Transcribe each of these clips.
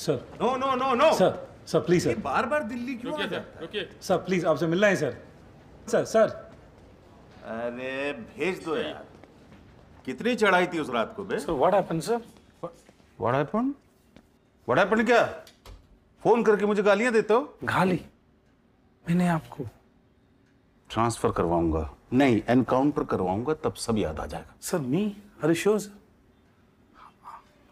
Sir no no no no sir sir please sir बार बार दिल्ली क्यों रुकिए सर रुकिए सर प्लीज आपसे मिलना है सर सर सर अरे भेज दो यार कितनी चढ़ाई थी उस रात को बे sir what happened sir what happened what happened क्या फोन करके मुझे गालियां देते हो गाली मैंने आपको ट्रांसफर करवाऊंगा नहीं एनकाउंटर करवाऊंगा तब सब याद आ जाएगा सर मी हरीशोज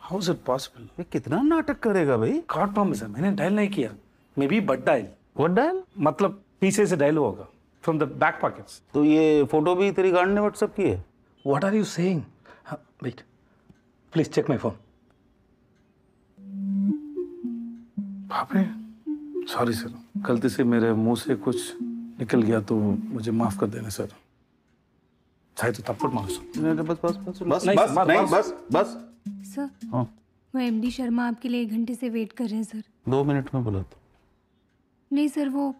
How is it possible? ये कितना नाटक करेगा भाई God प्रॉमिस है मैंने डायल नहीं किया Maybe butt dial. What dial? मतलब पीछे से डायल होगा From the back pockets. तो ये फोटो भी तेरी गार्ड ने व्हाट्सएप की है What are you saying? हाँ, wait. Please check my phone. बाप sorry sir. गलती से मेरे मुंह से कुछ निकल गया तो मुझे माफ कर देना सर चाहे तो तब मारो सर बस बस बस बस बस बस बस सर हाँ वो एमडी शर्मा आपके लिए एक घंटे से वेट कर रहे हैं सर दो मिनट में बुला दो नहीं सर वो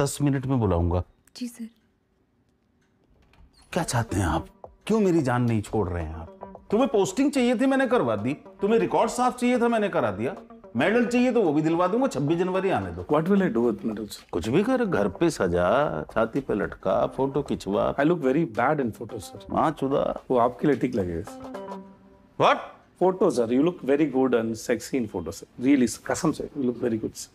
दस मिनट में बुलाऊंगा जी सर क्या चाहते हैं आप क्यों मेरी जान नहीं छोड़ रहे हैं आप तुम्हें पोस्टिंग चाहिए थी मैंने करवा दी तुम्हें रिकॉर्ड साफ चाहिए था मैंने करा दिया मेडल चाहिए तो वो भी दिलवा दूंगा छब्बीस जनवरी आने दो what will I do with medals कुछ भी कर घर पे सजा छाती पे लटका फोटो खिंचवा I look very bad in photo sir माँ चुदा वो आपके लिए ठीक लगेगा What? Photos, sir. You look very good and sexy in photos. Really, sir. Kasam, sir. You look very good, sir.